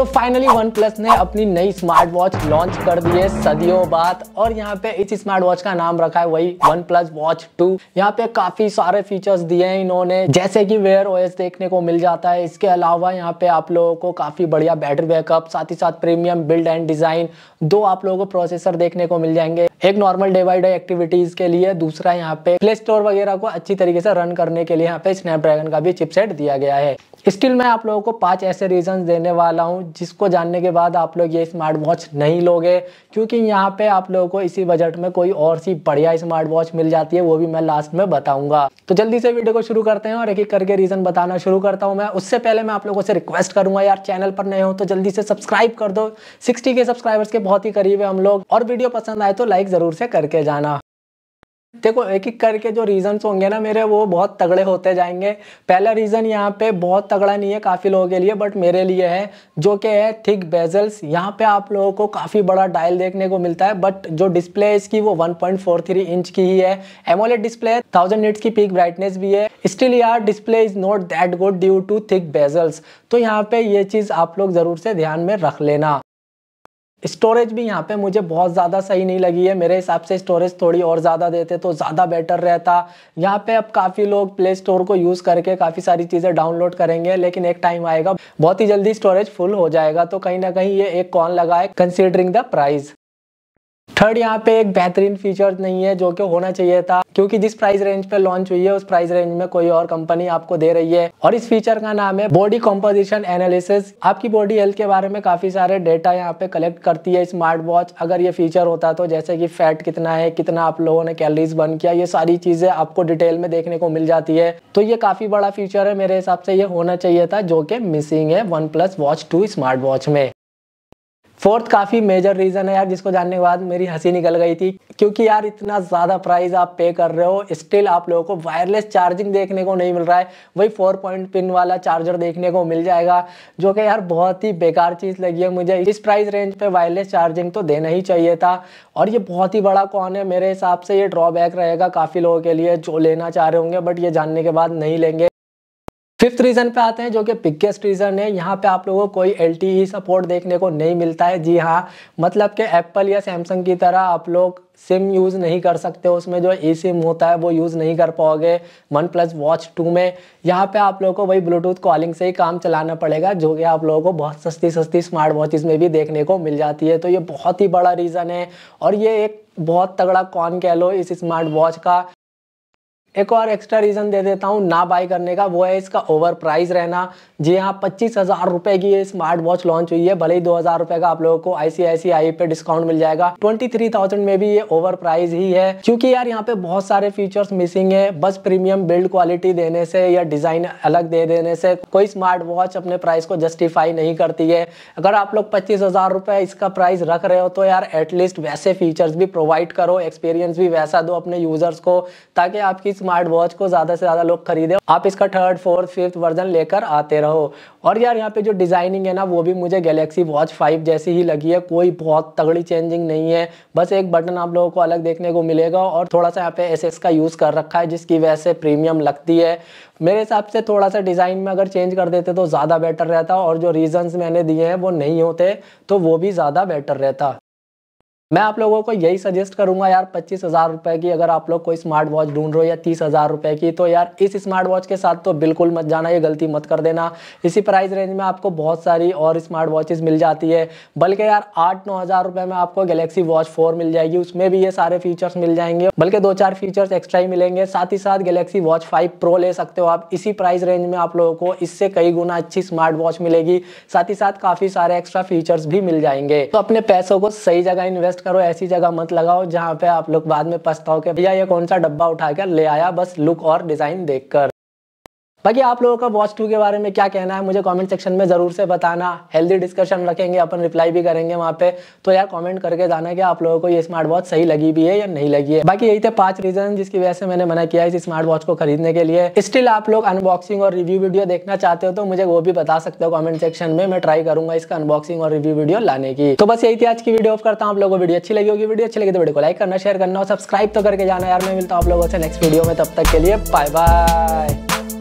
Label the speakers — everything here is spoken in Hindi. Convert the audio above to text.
Speaker 1: तो फाइनली वन प्लस ने अपनी नई स्मार्ट वॉच लॉन्च कर दी है सदियों बाद और यहाँ पे इस स्मार्ट वॉच का नाम रखा है वही वन प्लस वॉच टू यहाँ पे काफी सारे फीचर्स दिए हैं इन्होंने जैसे कि वेयर ओएस देखने को मिल जाता है इसके अलावा यहाँ पे आप लोगों को काफी बढ़िया बैटरी बैकअप साथ ही साथ प्रीमियम बिल्ड एंड डिजाइन दो आप लोगों को प्रोसेसर देखने को मिल जाएंगे एक normal day by day activities के लिए दूसरा यहाँ पे प्ले स्टोर वगैरह को अच्छी तरीके से रन करने के लिए यहाँ पे स्नैपड्रैगन का भी चिपसेट दिया गया है स्टिल मैं आप लोगों को पांच ऐसे रीजंस देने वाला हूं जिसको जानने के बाद आप लोग ये स्मार्ट वॉच नहीं लोगे क्योंकि यहाँ पे आप लोगों को इसी बजट में कोई और सी बढ़िया स्मार्ट वॉच मिल जाती है वो भी मैं लास्ट में बताऊंगा तो जल्दी से वीडियो को शुरू करते हैं और एक एक करके रीजन बताना शुरू करता हूँ मैं उससे पहले मैं आप लोगों से रिक्वेस्ट करूंगा यार चैनल पर नए हो तो जल्दी से सब्सक्राइब कर दो सिक्सटी के सब्सक्राइबर्स के बहुत ही करीब है हम लोग और वीडियो पसंद आए तो लाइक जरूर से करके जाना देखो एक एक करके जो रीजंस होंगे ना मेरे वो बहुत तगड़े होते जाएंगे पहला रीज़न यहाँ पे बहुत तगड़ा नहीं है काफ़ी लोगों के लिए बट मेरे लिए है जो कि है थिक बेजल्स यहाँ पे आप लोगों को काफ़ी बड़ा डायल देखने को मिलता है बट जो डिस्प्ले है इसकी वो 1.43 इंच की ही है एमोलेट डिस्प्ले है थाउजेंड नीट्स की पीक ब्राइटनेस भी है स्टिल यार display is not that good due to thick bezels तो यहाँ पे ये चीज़ आप लोग ज़रूर से ध्यान में रख लेना स्टोरेज भी यहाँ पे मुझे बहुत ज़्यादा सही नहीं लगी है मेरे हिसाब से स्टोरेज थोड़ी और ज़्यादा देते तो ज़्यादा बेटर रहता यहाँ पे अब काफ़ी लोग प्ले स्टोर को यूज़ करके काफ़ी सारी चीज़ें डाउनलोड करेंगे लेकिन एक टाइम आएगा बहुत ही जल्दी स्टोरेज फुल हो जाएगा तो कहीं ना कहीं ये एक कॉन लगा है कंसिडरिंग द प्राइज़ थर्ड यहाँ पे एक बेहतरीन फीचर नहीं है जो कि होना चाहिए था क्योंकि जिस प्राइस रेंज पे लॉन्च हुई है उस प्राइस रेंज में कोई और कंपनी आपको दे रही है और इस फीचर का नाम है बॉडी कॉम्पोजिशन एनालिसिस आपकी बॉडी हेल्थ के बारे में काफी सारे डेटा यहाँ पे कलेक्ट करती है स्मार्ट वॉच अगर ये फीचर होता तो जैसे कि फैट कितना है कितना आप लोगों ने कैलरीज बर्न किया ये सारी चीजें आपको डिटेल में देखने को मिल जाती है तो ये काफी बड़ा फीचर है मेरे हिसाब से ये होना चाहिए था जो कि मिसिंग है OnePlus watch two smart watch में फोर्थ काफ़ी मेजर रीज़न है यार जिसको जानने के बाद मेरी हंसी निकल गई थी क्योंकि यार इतना ज़्यादा प्राइस आप पे कर रहे हो स्टिल आप लोगों को वायरलेस चार्जिंग देखने को नहीं मिल रहा है वही फोर पॉइंट पिन वाला चार्जर देखने को मिल जाएगा जो कि यार बहुत ही बेकार चीज़ लगी है मुझे इस प्राइस रेंज पर वायरलेस चार्जिंग तो देना ही चाहिए था और ये बहुत ही बड़ा कौन है मेरे हिसाब से ये ड्रॉबैक रहेगा काफ़ी लोगों के लिए जो लेना चाह रहे होंगे बट ये जानने के बाद नहीं लेंगे फिफ्थ रीजन पे आते हैं जो कि बिगेस्ट रीजन है यहाँ पे आप लोगों को कोई एल सपोर्ट e देखने को नहीं मिलता है जी हाँ मतलब कि एप्पल या सैमसंग की तरह आप लोग सिम यूज़ नहीं कर सकते उसमें जो ई सिम होता है वो यूज़ नहीं कर पाओगे वन प्लस वॉच टू में यहाँ पे आप लोगों को वही ब्लूटूथ कॉलिंग से ही काम चलाना पड़ेगा जो कि आप लोगों को बहुत सस्ती सस्ती स्मार्ट वॉचेज़ में भी देखने को मिल जाती है तो ये बहुत ही बड़ा रीज़न है और ये एक बहुत तगड़ा कौन कह लो इस स्मार्ट वॉच का एक और एक्स्ट्रा रीज़न दे देता हूँ ना बाय करने का वो है इसका ओवर प्राइस रहना जी हाँ पच्चीस हज़ार रुपये की ये स्मार्ट वॉच लॉन्च हुई है भले ही दो हज़ार रुपये का आप लोगों को आईसीआईसीआई पे डिस्काउंट मिल जाएगा ट्वेंटी थ्री थाउजेंड में भी ये ओवर प्राइस ही है क्योंकि यार यहाँ पे बहुत सारे फीचर्स मिसिंग है बस प्रीमियम बिल्ड क्वालिटी देने से या डिज़ाइन अलग दे देने से कोई स्मार्ट वॉच अपने प्राइस को जस्टिफाई नहीं करती है अगर आप लोग पच्चीस हज़ार रुपये इसका प्राइस रख रहे हो तो यार एटलीस्ट वैसे फीचर्स भी प्रोवाइड करो एक्सपीरियंस भी वैसा दो अपने यूज़र्स को ताकि आपकी स्मार्ट वॉच को ज़्यादा से ज़्यादा लोग खरीदे आप इसका थर्ड फोर्थ फिफ्थ वर्जन लेकर आते रहो और यार यहाँ पे जो डिज़ाइनिंग है ना वो भी मुझे गैलेक्सी वॉच फाइव जैसी ही लगी है कोई बहुत तगड़ी चेंजिंग नहीं है बस एक बटन आप लोगों को अलग देखने को मिलेगा और थोड़ा सा यहाँ पे एस का यूज़ कर रखा है जिसकी वजह से प्रीमियम लगती है मेरे हिसाब से थोड़ा सा डिज़ाइन में अगर चेंज कर देते तो ज़्यादा बेटर रहता और जो रीज़न्स मैंने दिए हैं वो नहीं होते तो वो भी ज़्यादा बेटर रहता मैं आप लोगों को यही सजेस्ट करूंगा यार पच्चीस हज़ार रुपए की अगर आप लोग कोई स्मार्ट वॉच ढूंढ रहे हो या तीस हज़ार रुपए की तो यार इस स्मार्ट वॉच के साथ तो बिल्कुल मत जाना ये गलती मत कर देना इसी प्राइस रेंज में आपको बहुत सारी और स्मार्ट वॉचेस मिल जाती है बल्कि यार आठ नौ हज़ार रुपए में आपको गैलेक्सी वॉच फोर मिल जाएगी उसमें भी ये सारे फीचर्स मिल जाएंगे बल्कि दो चार फीचर्स एक्स्ट्रा ही मिलेंगे साथ ही साथ गैलेक्सी वॉच फाइव प्रो ले सकते हो आप इसी प्राइस रेंज में आप लोगों को इससे कई गुना अच्छी स्मार्ट वॉच मिलेगी साथ ही साथ काफ़ी सारे एक्स्ट्रा फीचर्स भी मिल जाएंगे तो अपने पैसों को सही जगह इन्वेस्ट इन्वेस्ट करो ऐसी जगह मत लगाओ जहाँ पे आप लोग बाद में पछताओ के भैया ये कौन सा डब्बा उठा कर ले आया बस लुक और डिज़ाइन देखकर बाकी आप लोगों का वॉच टू के बारे में क्या कहना है मुझे कमेंट सेक्शन में ज़रूर से बताना हेल्दी डिस्कशन रखेंगे अपन रिप्लाई भी करेंगे वहाँ पे तो यार कमेंट करके जाना कि आप लोगों को ये स्मार्ट वॉच सही लगी भी है या नहीं लगी है बाकी यही थे पांच रीजन जिसकी वजह से मैंने मना किया इस स्मार्ट वॉच को खरीदने के लिए स्टिल आप लोग अनबॉक्सिंग और रिव्यू वीडियो देखना चाहते हो तो मुझे वो भी बता सकते हो कॉमेंट सेक्शन में मैं ट्राई करूंगा इसका अनबॉक्सिंग और रिव्यू वीडियो लाने की तो बस यही थी आज की वीडियो ऑफ करता हूँ आप लोगों को वीडियो अच्छी लगी होगी वीडियो अच्छी लगी तो वीडियो को लाइक करना शेयर करना और सब्सक्राइब तो करके जाना यार मैं मिलता हूँ आप लोगों से नेक्स्ट वीडियो में तब तक के लिए बाय बाय